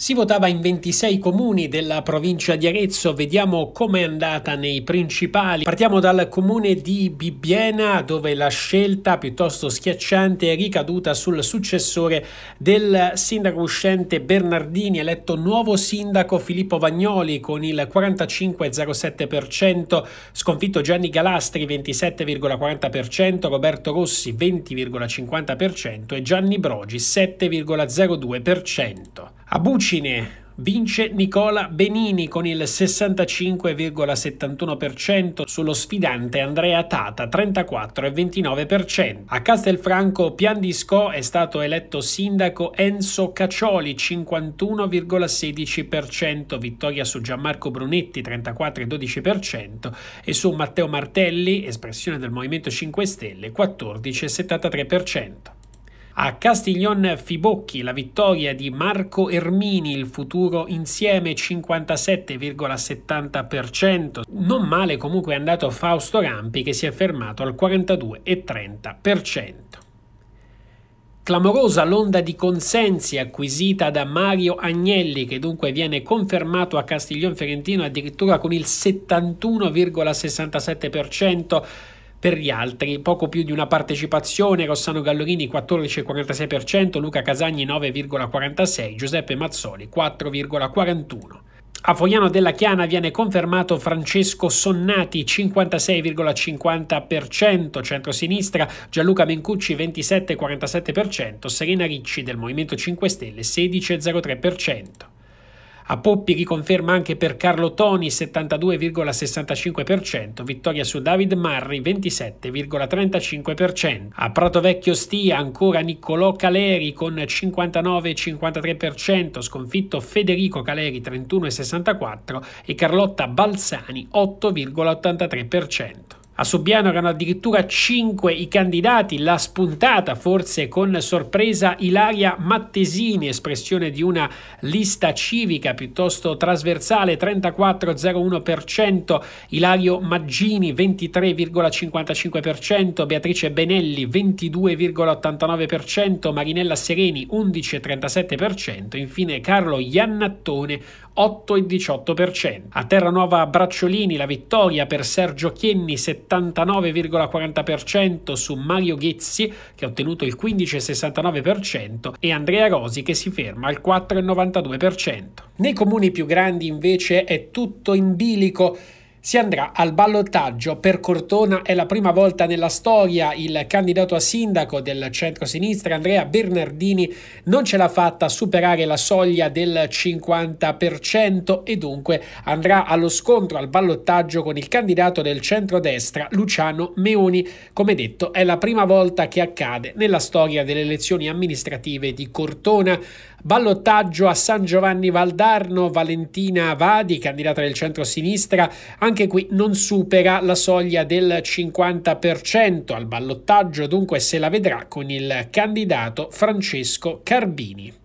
Si votava in 26 comuni della provincia di Arezzo, vediamo com'è andata nei principali. Partiamo dal comune di Bibbiena dove la scelta piuttosto schiacciante è ricaduta sul successore del sindaco uscente Bernardini, eletto nuovo sindaco Filippo Vagnoli con il 45,07%, sconfitto Gianni Galastri 27,40%, Roberto Rossi 20,50% e Gianni Brogi 7,02%. A Bucine vince Nicola Benini con il 65,71% sullo sfidante Andrea Tata 34,29%. A Castelfranco Piandisco è stato eletto sindaco Enzo Caccioli 51,16%, vittoria su Gianmarco Brunetti 34,12% e su Matteo Martelli, espressione del Movimento 5 Stelle 14,73%. A Castiglione Fibocchi la vittoria di Marco Ermini, il futuro insieme 57,70%. Non male comunque è andato Fausto Rampi che si è fermato al 42,30%. Clamorosa l'onda di consensi acquisita da Mario Agnelli, che dunque viene confermato a Castiglione Ferentino addirittura con il 71,67% per gli altri, poco più di una partecipazione, Rossano Gallorini 14,46%, Luca Casagni 9,46%, Giuseppe Mazzoli 4,41%. A Fogliano della Chiana viene confermato Francesco Sonnati 56,50%, centrosinistra, Gianluca Mencucci 27,47%, Serena Ricci del Movimento 5 Stelle 16,03%. A Poppi riconferma anche per Carlo Toni 72,65%, vittoria su David Marri 27,35%. A Prato Vecchio Stia ancora Niccolò Caleri con 59,53%, sconfitto Federico Caleri 31,64% e Carlotta Balzani 8,83%. A Subiano erano addirittura 5 i candidati, la spuntata forse con sorpresa Ilaria Mattesini, espressione di una lista civica piuttosto trasversale, 34,01%, Ilario Maggini 23,55%, Beatrice Benelli 22,89%, Marinella Sereni 11,37%, infine Carlo Iannattone 8,18%. A Terra Nuova Bracciolini la vittoria per Sergio Chienni 70%. 79,40% su Mario Ghezzi che ha ottenuto il 15,69% e Andrea Rosi che si ferma al 4,92%. Nei comuni più grandi invece è tutto in bilico si andrà al ballottaggio per Cortona, è la prima volta nella storia il candidato a sindaco del centro-sinistra Andrea Bernardini non ce l'ha fatta a superare la soglia del 50% e dunque andrà allo scontro al ballottaggio con il candidato del centro-destra Luciano Meoni. Come detto è la prima volta che accade nella storia delle elezioni amministrative di Cortona. Ballottaggio a San Giovanni Valdarno, Valentina Vadi, candidata del centro-sinistra, anche qui non supera la soglia del 50% al ballottaggio, dunque se la vedrà con il candidato Francesco Carbini.